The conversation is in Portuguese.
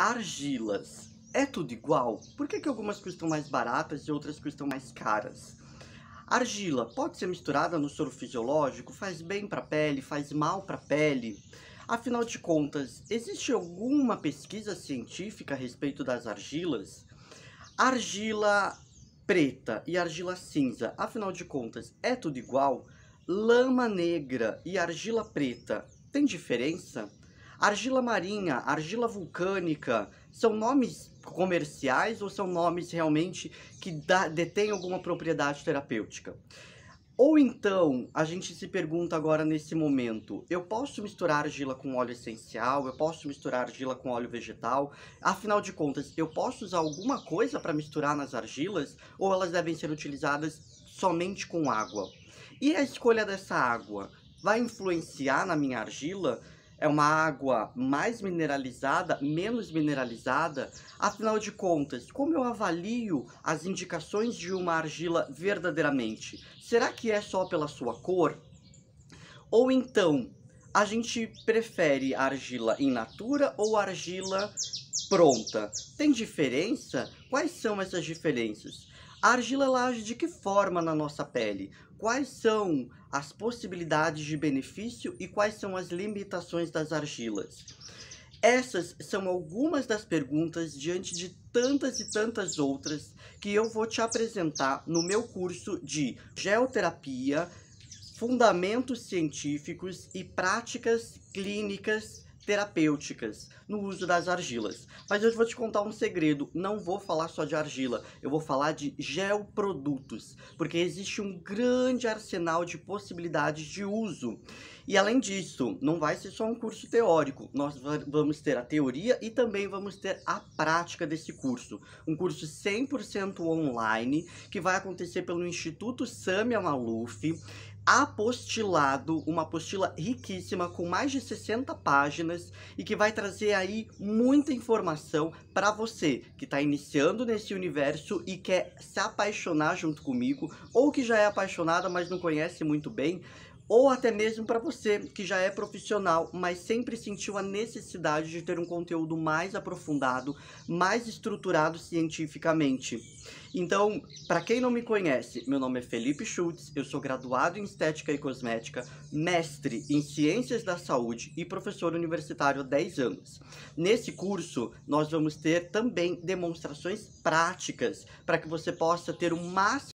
argilas. É tudo igual? Por que, que algumas custam mais baratas e outras custam mais caras? Argila pode ser misturada no soro fisiológico? Faz bem para a pele? Faz mal para a pele? Afinal de contas, existe alguma pesquisa científica a respeito das argilas? Argila preta e argila cinza, afinal de contas, é tudo igual? Lama negra e argila preta, tem diferença? Argila marinha, argila vulcânica, são nomes comerciais ou são nomes realmente que dá, detêm alguma propriedade terapêutica? Ou então, a gente se pergunta agora nesse momento, eu posso misturar argila com óleo essencial? Eu posso misturar argila com óleo vegetal? Afinal de contas, eu posso usar alguma coisa para misturar nas argilas? Ou elas devem ser utilizadas somente com água? E a escolha dessa água vai influenciar na minha argila? É uma água mais mineralizada, menos mineralizada? Afinal de contas, como eu avalio as indicações de uma argila verdadeiramente? Será que é só pela sua cor? Ou então, a gente prefere argila in natura ou argila pronta? Tem diferença? Quais são essas diferenças? A argila ela age de que forma na nossa pele? Quais são as possibilidades de benefício e quais são as limitações das argilas? Essas são algumas das perguntas diante de tantas e tantas outras que eu vou te apresentar no meu curso de Geoterapia, Fundamentos Científicos e Práticas Clínicas terapêuticas no uso das argilas. Mas hoje vou te contar um segredo, não vou falar só de argila, eu vou falar de geoprodutos, porque existe um grande arsenal de possibilidades de uso. E além disso, não vai ser só um curso teórico, nós vamos ter a teoria e também vamos ter a prática desse curso. Um curso 100% online, que vai acontecer pelo Instituto Samia Maluf, apostilado, uma apostila riquíssima com mais de 60 páginas e que vai trazer aí muita informação para você que está iniciando nesse universo e quer se apaixonar junto comigo ou que já é apaixonada, mas não conhece muito bem ou até mesmo para você que já é profissional, mas sempre sentiu a necessidade de ter um conteúdo mais aprofundado, mais estruturado cientificamente. Então, para quem não me conhece, meu nome é Felipe Schultz, eu sou graduado em Estética e Cosmética, mestre em Ciências da Saúde e professor universitário há 10 anos. Nesse curso, nós vamos ter também demonstrações práticas para que você possa ter o máximo